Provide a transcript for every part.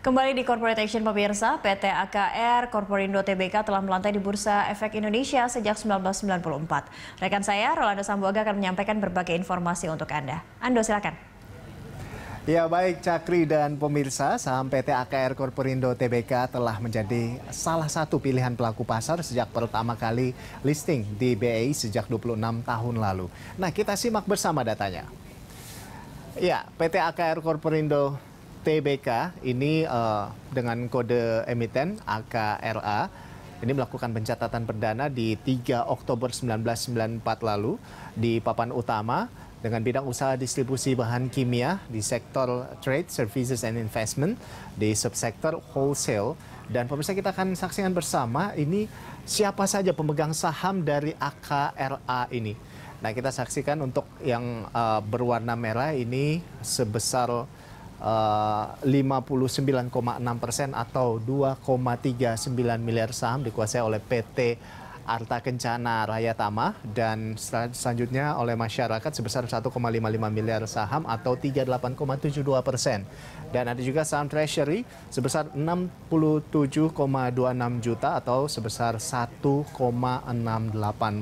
Kembali di Corporate Action Pemirsa, PT AKR Korporindo TBK telah melantai di Bursa Efek Indonesia sejak 1994. Rekan saya, Rolando Sambuaga akan menyampaikan berbagai informasi untuk Anda. Ando, silakan. Ya baik Cakri dan pemirsa, saham PT AKR Korporindo TBK telah menjadi salah satu pilihan pelaku pasar sejak pertama kali listing di BEI sejak 26 tahun lalu. Nah kita simak bersama datanya. Ya, PT AKR Korporindo TBK ini uh, dengan kode emiten AKRA ini melakukan pencatatan perdana di 3 Oktober 1994 lalu di papan utama dengan bidang usaha distribusi bahan kimia di sektor trade, services and investment, di subsektor wholesale. Dan pemirsa kita akan saksikan bersama ini siapa saja pemegang saham dari AKRA ini. Nah kita saksikan untuk yang uh, berwarna merah ini sebesar 59,6 eh, persen atau 2,39 miliar saham dikuasai oleh PT Arta Kencana Raya Tama dan selanjutnya oleh masyarakat sebesar 1,55 miliar saham atau 38,72 persen. Dan ada juga saham treasury sebesar 67,26 juta atau sebesar 1,68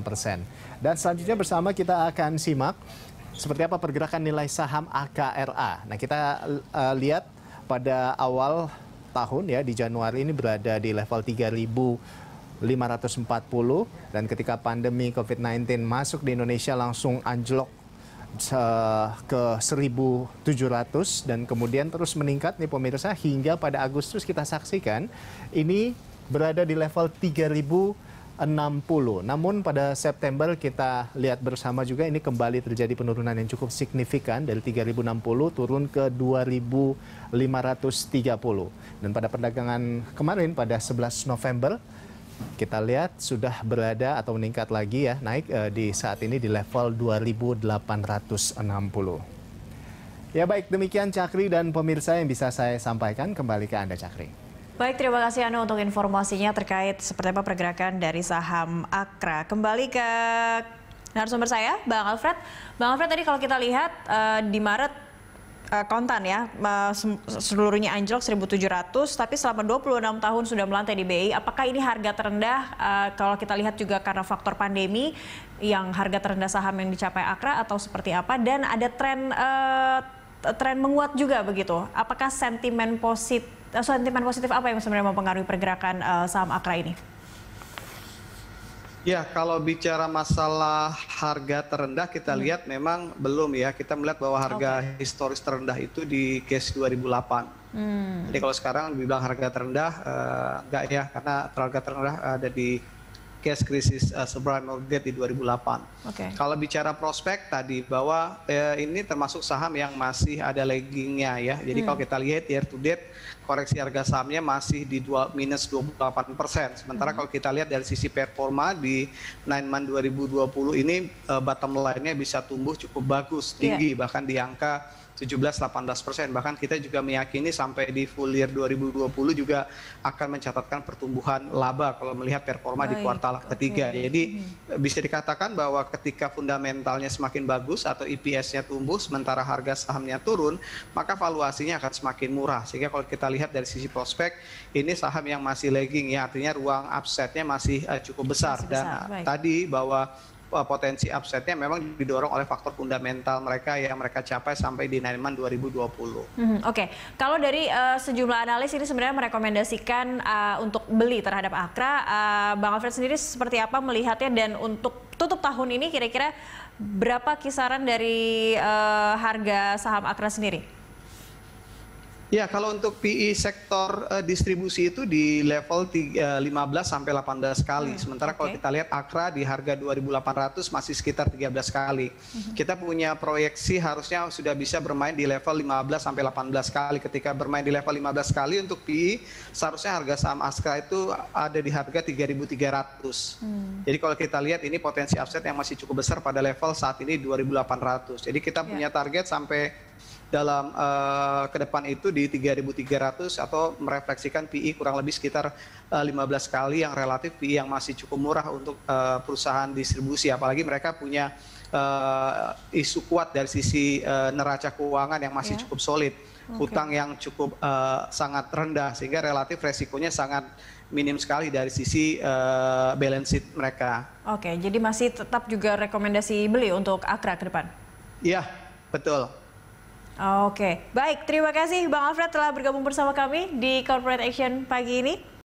persen. Dan selanjutnya bersama kita akan simak seperti apa pergerakan nilai saham AKRA. Nah, kita uh, lihat pada awal tahun ya di Januari ini berada di level 3000 540 dan ketika pandemi COVID-19 masuk di Indonesia langsung anjlok eh, ke 1.700 dan kemudian terus meningkat nih pemirsa hingga pada Agustus kita saksikan ini berada di level 3000 60. Namun pada September kita lihat bersama juga ini kembali terjadi penurunan yang cukup signifikan dari 3060 turun ke 2530. Dan pada perdagangan kemarin pada 11 November kita lihat sudah berada atau meningkat lagi ya naik eh, di saat ini di level 2860. Ya baik demikian Cakri dan pemirsa yang bisa saya sampaikan kembali ke Anda Cakri. Baik, terima kasih Anu untuk informasinya terkait seperti apa pergerakan dari saham Akra. Kembali ke narasumber saya, Bang Alfred. Bang Alfred tadi kalau kita lihat uh, di Maret uh, kontan ya, uh, seluruhnya anjlok 1.700, tapi selama 26 tahun sudah melantai di BI. Apakah ini harga terendah uh, kalau kita lihat juga karena faktor pandemi yang harga terendah saham yang dicapai Akra atau seperti apa? Dan ada tren uh, tren menguat juga begitu. Apakah sentimen positif sentimen positif apa yang sebenarnya mempengaruhi pergerakan uh, saham Akra ini? Ya, kalau bicara masalah harga terendah, kita hmm. lihat memang belum ya. Kita melihat bahwa harga okay. historis terendah itu di case 2008. Hmm. Jadi kalau sekarang dibilang harga terendah, uh, enggak ya, karena harga terendah ada di cash krisis uh, eh, subprime mortgage di 2008. Okay. Kalau bicara prospek tadi bahwa eh, ini termasuk saham yang masih ada laggingnya ya. Jadi hmm. kalau kita lihat year to date koreksi harga sahamnya masih di dua, minus 28 persen. Sementara hmm. kalau kita lihat dari sisi performa di 9 month 2020 ini uh, bottom line-nya bisa tumbuh cukup bagus, iya. tinggi yeah. bahkan di angka 17-18 persen. Bahkan kita juga meyakini sampai di full year 2020 juga akan mencatatkan pertumbuhan laba kalau melihat performa Baik. di kuartal ketiga. Jadi hmm. bisa dikatakan bahwa ketika fundamentalnya semakin bagus atau EPS-nya tumbuh sementara harga sahamnya turun, maka valuasinya akan semakin murah. Sehingga kalau kita lihat dari sisi prospek, ini saham yang masih lagging ya, artinya ruang upset-nya masih eh, cukup besar. Masih besar. Dan eh, Baik. tadi bahwa Eh, potensi upsetnya memang didorong oleh faktor fundamental mereka yang mereka capai sampai di Naiman 2020. Hmm, Oke, okay. kalau dari uh, sejumlah analis ini sebenarnya merekomendasikan uh, untuk beli terhadap Akra, uh, Bang Alfred sendiri seperti apa melihatnya dan untuk tutup tahun ini kira-kira berapa kisaran dari uh, harga saham Akra sendiri? Ya, kalau untuk PI e sektor uh, distribusi itu di level tiga, eh, 15 sampai 18 kali. Hmm. Sementara okay. kalau kita lihat Akra di harga 2.800 masih sekitar 13 kali. Hmm. Kita punya proyeksi harusnya sudah bisa bermain di level 15 sampai 18 kali. Ketika bermain di level 15 kali untuk PI, e, seharusnya harga saham Akra itu ada di harga 3.300. Hmm. Jadi kalau kita lihat ini potensi upset yang masih cukup besar pada level saat ini 2.800. Jadi kita yeah. punya target sampai dalam uh, ke depan itu di 3.300 atau merefleksikan PI e kurang lebih sekitar uh, eh, 15 kali yang relatif PI e yang masih cukup murah untuk uh, perusahaan distribusi apalagi mereka punya uh, isu kuat dari sisi uh, neraca keuangan yang masih yeah. cukup solid okay. hutang yang cukup uh, sangat rendah sehingga relatif resikonya sangat minim sekali dari sisi uh, balance sheet mereka. Oke, okay, jadi masih tetap juga rekomendasi beli untuk Akra ke depan? Iya, betul. Oke, baik. Terima kasih Bang Alfred telah bergabung bersama kami di Corporate Action pagi ini.